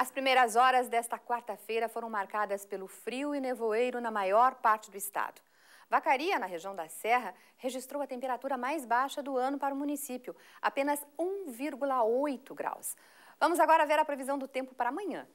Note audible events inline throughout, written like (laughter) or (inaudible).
As primeiras horas desta quarta-feira foram marcadas pelo frio e nevoeiro na maior parte do estado. Vacaria, na região da Serra, registrou a temperatura mais baixa do ano para o município, apenas 1,8 graus. Vamos agora ver a previsão do tempo para amanhã.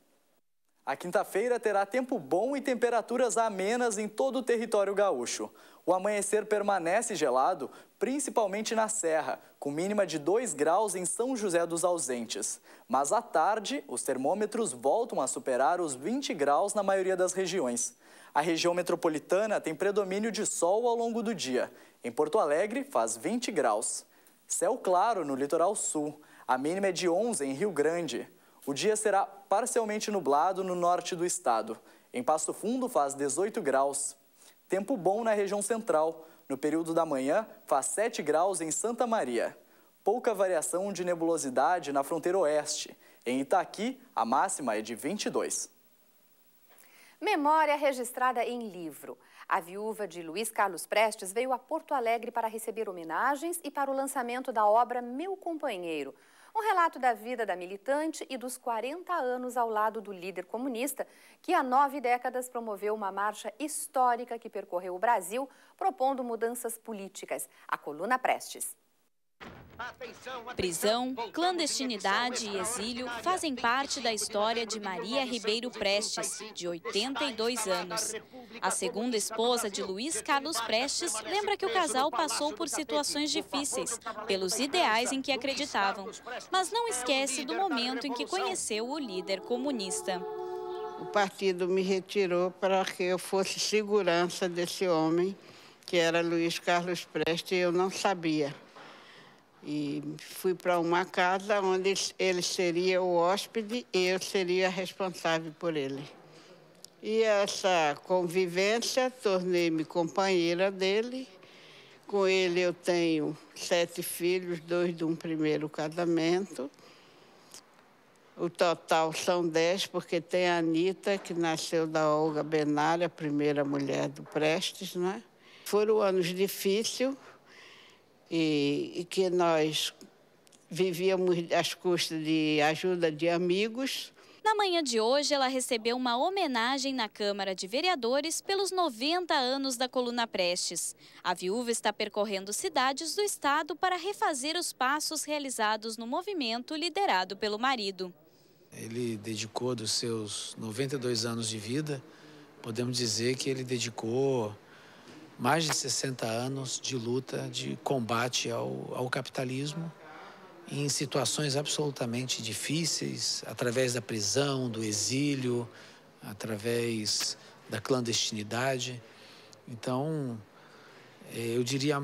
A quinta-feira terá tempo bom e temperaturas amenas em todo o território gaúcho. O amanhecer permanece gelado, principalmente na Serra, com mínima de 2 graus em São José dos Ausentes. Mas à tarde, os termômetros voltam a superar os 20 graus na maioria das regiões. A região metropolitana tem predomínio de sol ao longo do dia. Em Porto Alegre, faz 20 graus. Céu claro no litoral sul. A mínima é de 11 em Rio Grande. O dia será parcialmente nublado no norte do estado. Em Passo Fundo faz 18 graus. Tempo bom na região central. No período da manhã faz 7 graus em Santa Maria. Pouca variação de nebulosidade na fronteira oeste. Em Itaqui, a máxima é de 22. Memória registrada em livro. A viúva de Luiz Carlos Prestes veio a Porto Alegre para receber homenagens e para o lançamento da obra Meu Companheiro, um relato da vida da militante e dos 40 anos ao lado do líder comunista, que há nove décadas promoveu uma marcha histórica que percorreu o Brasil, propondo mudanças políticas. A coluna Prestes. Prisão, clandestinidade e exílio fazem parte da história de Maria Ribeiro Prestes, de 82 anos. A segunda esposa de Luiz Carlos Prestes lembra que o casal passou por situações difíceis, pelos ideais em que acreditavam, mas não é esquece do momento em que conheceu o líder comunista. O partido me retirou para que eu fosse segurança desse homem, que era Luiz Carlos Prestes, e eu não sabia. E fui para uma casa onde ele seria o hóspede e eu seria responsável por ele. E essa convivência, tornei-me companheira dele. Com ele eu tenho sete filhos, dois de um primeiro casamento. O total são dez, porque tem a Anitta, que nasceu da Olga Benária, a primeira mulher do Prestes, né? Foram anos difíceis, e, e que nós vivíamos às custas de ajuda de amigos. Na manhã de hoje, ela recebeu uma homenagem na Câmara de Vereadores pelos 90 anos da Coluna Prestes. A viúva está percorrendo cidades do estado para refazer os passos realizados no movimento liderado pelo marido. Ele dedicou dos seus 92 anos de vida, podemos dizer que ele dedicou mais de 60 anos de luta, de combate ao, ao capitalismo, em situações absolutamente difíceis, através da prisão, do exílio, através da clandestinidade. Então, eh, eu diria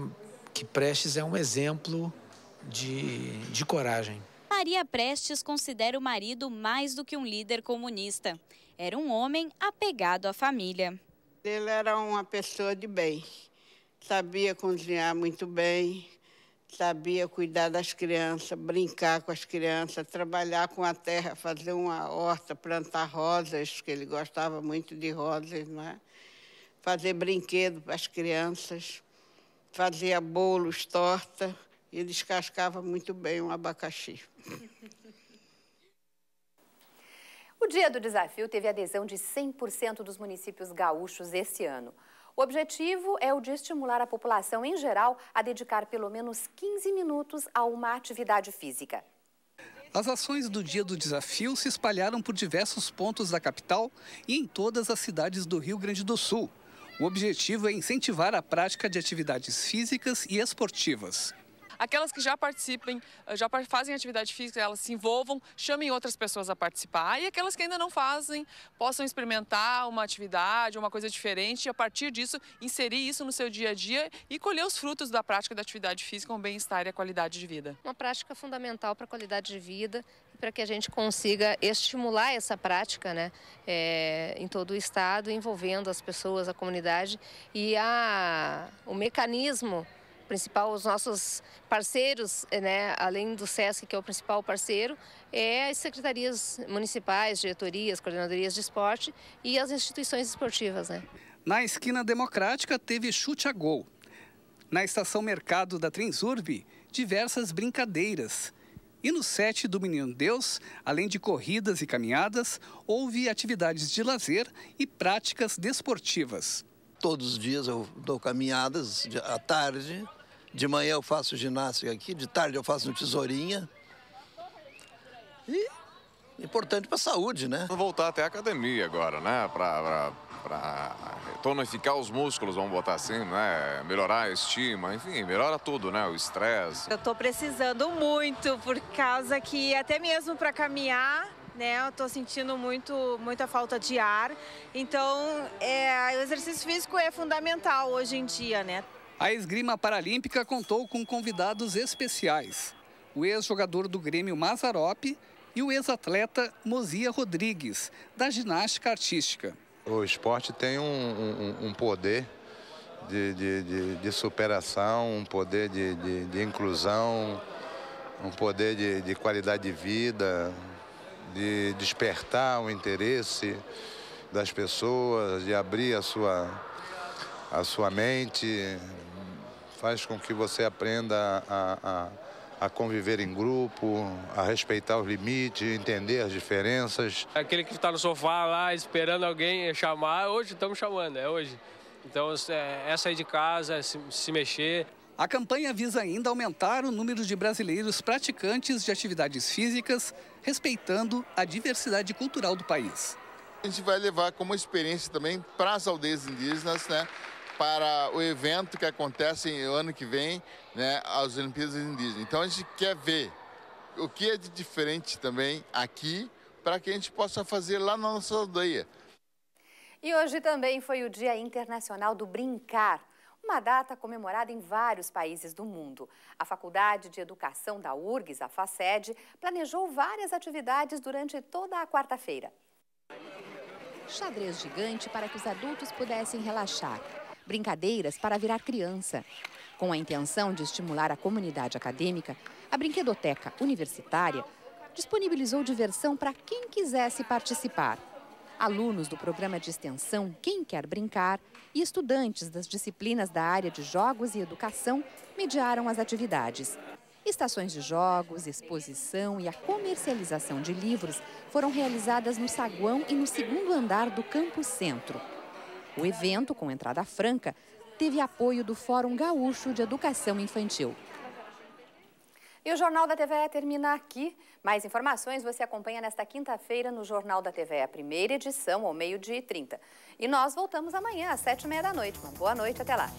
que Prestes é um exemplo de, de coragem. Maria Prestes considera o marido mais do que um líder comunista. Era um homem apegado à família. Ele era uma pessoa de bem, sabia cozinhar muito bem, sabia cuidar das crianças, brincar com as crianças, trabalhar com a terra, fazer uma horta, plantar rosas, que ele gostava muito de rosas, né? fazer brinquedo para as crianças, fazia bolos, torta, e descascava muito bem um abacaxi. (laughs) O Dia do Desafio teve adesão de 100% dos municípios gaúchos esse ano. O objetivo é o de estimular a população em geral a dedicar pelo menos 15 minutos a uma atividade física. As ações do Dia do Desafio se espalharam por diversos pontos da capital e em todas as cidades do Rio Grande do Sul. O objetivo é incentivar a prática de atividades físicas e esportivas aquelas que já participem, eh, já fazem atividade física, elas se envolvam, chamem outras pessoas a participar e aquelas que ainda não fazem possam experimentar uma atividade, uma coisa diferente e a partir disso inserir isso no seu dia a dia e colher os frutos da prática da atividade física, um bem-estar e a qualidade de vida. Uma prática fundamental para a qualidade de vida e para que a gente consiga estimular essa prática né, é, em todo o estado, envolvendo as pessoas, a comunidade e a, o mecanismo principal, os nossos parceiros, né, além do SESC, que é o principal parceiro, é as secretarias municipais, diretorias, coordenadorias de esporte e as instituições esportivas. Né. Na esquina democrática teve chute a gol. Na estação Mercado da Transurb, diversas brincadeiras. E no set do Menino Deus, além de corridas e caminhadas, houve atividades de lazer e práticas desportivas. Todos os dias eu dou caminhadas à tarde, de manhã eu faço ginástica aqui, de tarde eu faço no Tesourinha. E importante para a saúde, né? Voltar até a academia agora, né? Para tonificar os músculos, vamos botar assim, né? Melhorar a estima, enfim, melhora tudo, né? O estresse. Eu estou precisando muito, por causa que até mesmo para caminhar, né? Eu tô sentindo muito, muita falta de ar. Então, é, o exercício físico é fundamental hoje em dia, né? A esgrima paralímpica contou com convidados especiais. O ex-jogador do Grêmio Mazarope e o ex-atleta Mozia Rodrigues, da ginástica artística. O esporte tem um, um, um poder de, de, de, de, superação, um poder de, inclusão, um poder de, qualidade de vida, de despertar o interesse das pessoas, de abrir a sua, a sua mente, faz com que você aprenda a, a, a, conviver em grupo, a respeitar os limites, entender as diferenças. Aquele que está no sofá lá esperando alguém chamar, hoje estamos chamando, é hoje. Então é, é, sair de casa, se, se mexer. A campanha visa ainda aumentar o número de brasileiros praticantes de atividades físicas, respeitando a diversidade cultural do país. A gente vai levar como experiência também para as aldeias indígenas, né? para o evento que acontece no ano que vem, né, as Olimpíadas Indígenas. Então a gente quer ver o que é de diferente também aqui para que a gente possa fazer lá na nossa aldeia. E hoje também foi o Dia Internacional do Brincar, uma data comemorada em vários países do mundo. A Faculdade de Educação da URGS, a FACED, planejou várias atividades durante toda a quarta-feira. Xadrez gigante para que os adultos pudessem relaxar brincadeiras para virar criança. Com a intenção de estimular a comunidade acadêmica, a Brinquedoteca Universitária disponibilizou diversão para quem quisesse participar. Alunos do programa de extensão Quem Quer Brincar e estudantes das disciplinas da área de jogos e educação mediaram as atividades. Estações de jogos, exposição e a comercialização de livros foram realizadas no saguão e no segundo andar do campus centro. O evento, com entrada franca, teve apoio do Fórum Gaúcho de Educação Infantil. E o Jornal da TVE termina aqui. Mais informações você acompanha nesta quinta-feira no Jornal da TVE, primeira edição, ao meio-dia e 30. E nós voltamos amanhã, às sete e meia da noite. Uma boa noite, até lá.